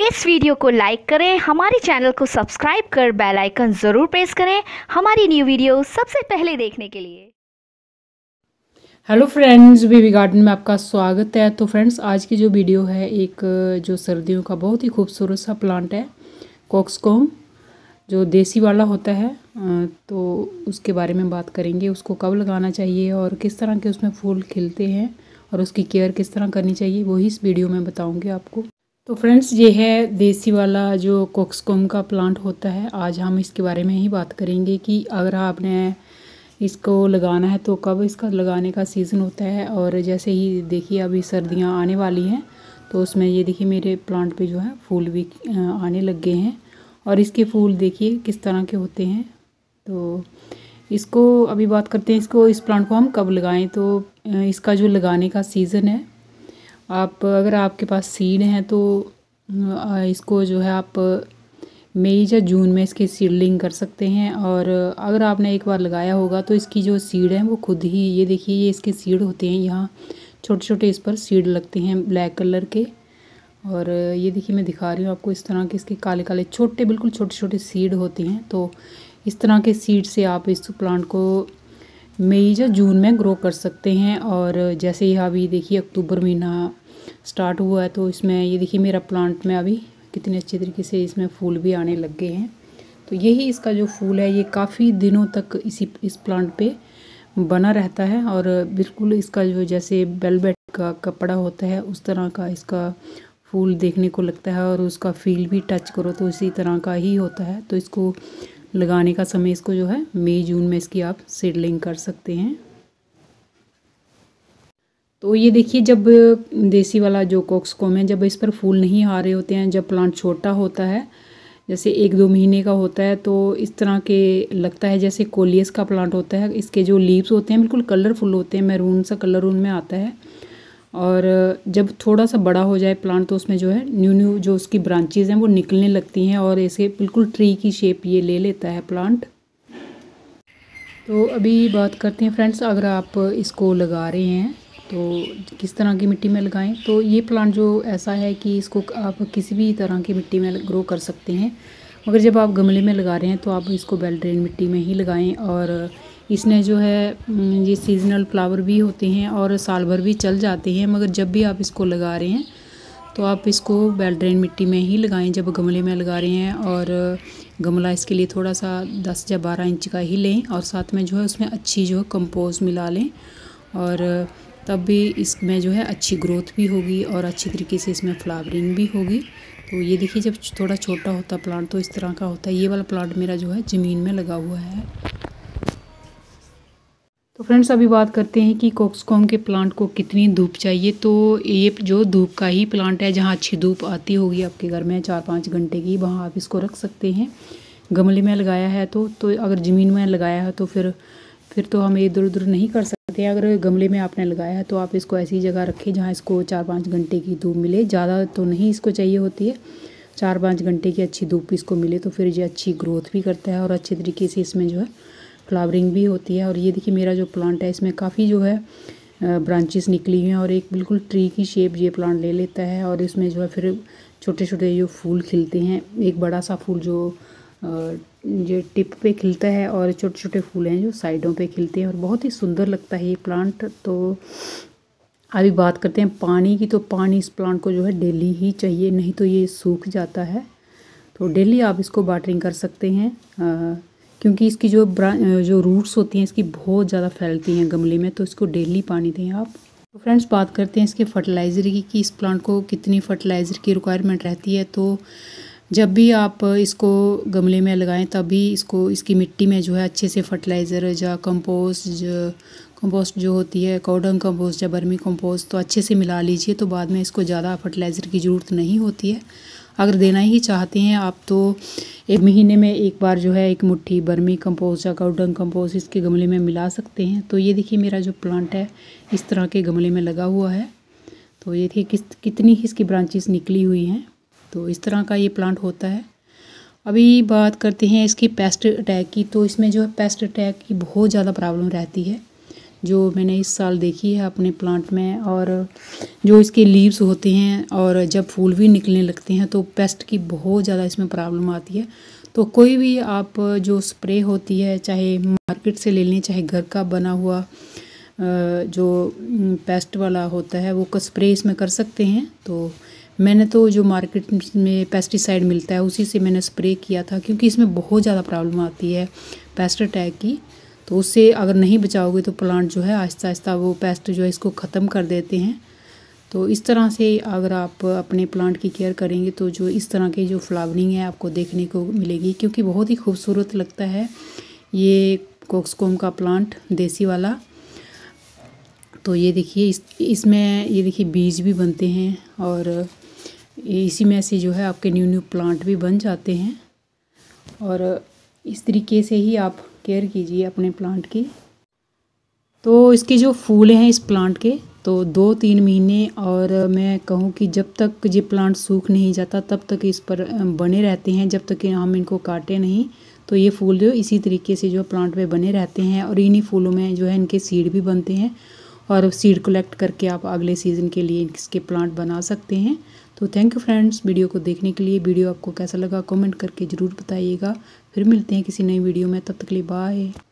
इस वीडियो को लाइक करें हमारे चैनल को सब्सक्राइब कर बेल आइकन ज़रूर प्रेस करें हमारी न्यू वीडियो सबसे पहले देखने के लिए हेलो फ्रेंड्स बेबी गार्डन में आपका स्वागत है तो फ्रेंड्स आज की जो वीडियो है एक जो सर्दियों का बहुत ही खूबसूरत सा प्लांट है कॉक्सकॉम जो देसी वाला होता है तो उसके बारे में बात करेंगे उसको कब लगाना चाहिए और किस तरह के उसमें फूल खिलते हैं और उसकी केयर किस तरह करनी चाहिए वही इस वीडियो में बताऊंगी आपको तो फ्रेंड्स ये है देसी वाला जो कोक्सकोम का प्लांट होता है आज हम इसके बारे में ही बात करेंगे कि अगर आपने इसको लगाना है तो कब इसका लगाने का सीज़न होता है और जैसे ही देखिए अभी सर्दियां आने वाली हैं तो उसमें ये देखिए मेरे प्लांट पे जो है फूल भी आने लग गए हैं और इसके फूल देखिए किस तरह के होते हैं तो इसको अभी बात करते हैं इसको इस प्लांट को हम कब लगाएँ तो इसका जो लगाने का सीज़न है आप अगर आपके पास सीड हैं तो इसको जो है आप मई या जून में इसकी सीडलिंग कर सकते हैं और अगर आपने एक बार लगाया होगा तो इसकी जो सीड है वो खुद ही ये देखिए ये इसके सीड होते हैं यहाँ छोटे छोटे इस पर सीड लगते हैं ब्लैक कलर के और ये देखिए मैं दिखा रही हूँ आपको इस तरह के इसके काले काले छोटे बिल्कुल छोटे छोटे सीड होते हैं तो इस तरह के सीड से आप इस प्लांट को मई या जून में ग्रो कर सकते हैं और जैसे ही अभी देखिए अक्टूबर महीना स्टार्ट हुआ है तो इसमें ये देखिए मेरा प्लांट में अभी कितने अच्छे तरीके से इसमें फूल भी आने लग गए हैं तो यही इसका जो फूल है ये काफ़ी दिनों तक इसी इस प्लांट पे बना रहता है और बिल्कुल इसका जो जैसे बेलबेट का कपड़ा होता है उस तरह का इसका फूल देखने को लगता है और उसका फील भी टच करो तो इसी तरह का ही होता है तो इसको लगाने का समय इसको जो है मई जून में इसकी आप सीडलिंग कर सकते हैं तो ये देखिए जब देसी वाला जो कॉक्सकोम है जब इस पर फूल नहीं आ रहे होते हैं जब प्लांट छोटा होता है जैसे एक दो महीने का होता है तो इस तरह के लगता है जैसे कोलियस का प्लांट होता है इसके जो लीव्स होते हैं बिल्कुल कलरफुल होते हैं मैरून सा कलर उनमें आता है और जब थोड़ा सा बड़ा हो जाए प्लांट तो उसमें जो है न्यू न्यू जो उसकी ब्रांचेज़ हैं वो निकलने लगती हैं और इसे बिल्कुल ट्री की शेप ये ले लेता है प्लांट तो अभी बात करते हैं फ्रेंड्स अगर आप इसको लगा रहे हैं तो किस तरह की मिट्टी में लगाएं तो ये प्लांट जो ऐसा है कि इसको आप किसी भी तरह की मिट्टी में ग्रो कर सकते हैं मगर जब आप गमले में लगा रहे हैं तो आप इसको वेल ड्रेन मिट्टी में ही लगाएं और इसमें जो है ये सीज़नल फ्लावर भी होते हैं और साल भर भी चल जाते हैं मगर जब भी आप इसको लगा रहे हैं तो आप इसको बेल ड्रेन मिट्टी में ही लगाएं जब गमले में लगा रहे हैं और गमला इसके लिए थोड़ा सा दस या बारह इंच का ही लें और साथ में जो है उसमें अच्छी जो है कंपोज मिला लें और तब भी इसमें जो है अच्छी ग्रोथ भी होगी और अच्छी तरीके से इसमें फ्लावरिंग भी होगी तो ये देखिए जब थोड़ा छोटा होता प्लांट तो इस तरह का होता है ये वाला प्लांट मेरा जो है ज़मीन में लगा हुआ है तो फ्रेंड्स अभी बात करते हैं कि कोक्सकॉम के प्लांट को कितनी धूप चाहिए तो ये जो धूप का ही प्लांट है जहाँ अच्छी धूप आती होगी आपके घर में चार पाँच घंटे की वहाँ आप इसको रख सकते हैं गमले में लगाया है तो तो अगर ज़मीन में लगाया है तो फिर फिर तो हम इधर उधर नहीं कर सकते अगर गमले में आपने लगाया है तो आप इसको ऐसी जगह रखें जहाँ इसको चार पाँच घंटे की धूप मिले ज़्यादा तो नहीं इसको चाहिए होती है चार पाँच घंटे की अच्छी धूप इसको मिले तो फिर ये अच्छी ग्रोथ भी करता है और अच्छे तरीके से इसमें जो है फ्लावरिंग भी होती है और ये देखिए मेरा जो प्लांट है इसमें काफ़ी जो है ब्रांचेस निकली हुई हैं और एक बिल्कुल ट्री की शेप ये प्लांट ले लेता है और इसमें जो है फिर छोटे छोटे जो फूल खिलते हैं एक बड़ा सा फूल जो जो टिप पे खिलता है और छोटे छोटे फूल हैं जो साइडों पे खिलते हैं और बहुत ही सुंदर लगता है ये प्लांट तो अभी बात करते हैं पानी की तो पानी इस प्लांट को जो है डेली ही चाहिए नहीं तो ये सूख जाता है तो डेली आप इसको वाटरिंग कर सकते हैं क्योंकि इसकी जो जो रूट्स होती हैं इसकी बहुत ज़्यादा फैलती हैं गमले में तो इसको डेली पानी दें आप तो फ्रेंड्स बात करते हैं इसके फर्टिलाइज़र की कि इस प्लांट को कितनी फर्टिलाइज़र की रिक्वायरमेंट रहती है तो जब भी आप इसको गमले में लगाएं तभी इसको इसकी मिट्टी में जो है अच्छे से फर्टिलाइज़र या कंपोस्ट कंपोस्ट जो होती है कॉडन कंपोस्ट या बर्मी कंपोस्ट तो अच्छे से मिला लीजिए तो बाद में इसको ज़्यादा फर्टिलाइज़र की ज़रूरत नहीं होती है अगर देना ही चाहते हैं आप तो एक महीने में एक बार जो है एक मुट्ठी बर्मी कंपोस्ट या काउडंग कंपोस्ट इसके गमले में मिला सकते हैं तो ये देखिए मेरा जो प्लांट है इस तरह के गमले में लगा हुआ है तो ये देखिए किस कितनी ही इसकी ब्रांचेस निकली हुई हैं तो इस तरह का ये प्लांट होता है अभी बात करते हैं इसकी पेस्ट अटैक की तो इसमें जो है पेस्ट अटैक की बहुत ज़्यादा प्रॉब्लम रहती है जो मैंने इस साल देखी है अपने प्लांट में और जो इसके लीव्स होते हैं और जब फूल भी निकलने लगते हैं तो पेस्ट की बहुत ज़्यादा इसमें प्रॉब्लम आती है तो कोई भी आप जो स्प्रे होती है चाहे मार्केट से ले लें चाहे घर का बना हुआ जो पेस्ट वाला होता है वो स्प्रे इसमें कर सकते हैं तो मैंने तो जो मार्केट में पेस्टिसाइड मिलता है उसी से मैंने स्प्रे किया था क्योंकि इसमें बहुत ज़्यादा प्रॉब्लम आती है पेस्ट अटैक की तो उससे अगर नहीं बचाओगे तो प्लांट जो है आहिस्ता आहिस्ता वो पेस्ट जो है इसको ख़त्म कर देते हैं तो इस तरह से अगर आप अपने प्लांट की केयर करेंगे तो जो इस तरह की जो फ्लावरिंग है आपको देखने को मिलेगी क्योंकि बहुत ही खूबसूरत लगता है ये कोक्सकोम का प्लांट देसी वाला तो ये देखिए इस इसमें ये देखिए बीज भी बनते हैं और इसी में से जो है आपके न्यू न्यू प्लांट भी बन जाते हैं और इस तरीके से ही आप केयर कीजिए अपने प्लांट की तो इसके जो फूल हैं इस प्लांट के तो दो तीन महीने और मैं कहूँ कि जब तक ये प्लांट सूख नहीं जाता तब तक इस पर बने रहते हैं जब तक हम इनको काटे नहीं तो ये फूल जो इसी तरीके से जो प्लांट पे बने रहते हैं और इन्हीं फूलों में जो है इनके सीड भी बनते हैं और सीड कलेक्ट करके आप अगले सीज़न के लिए इसके प्लांट बना सकते हैं तो थैंक यू फ्रेंड्स वीडियो को देखने के लिए वीडियो आपको कैसा लगा कमेंट करके ज़रूर बताइएगा फिर मिलते हैं किसी नई वीडियो में तब तक के लिए बाय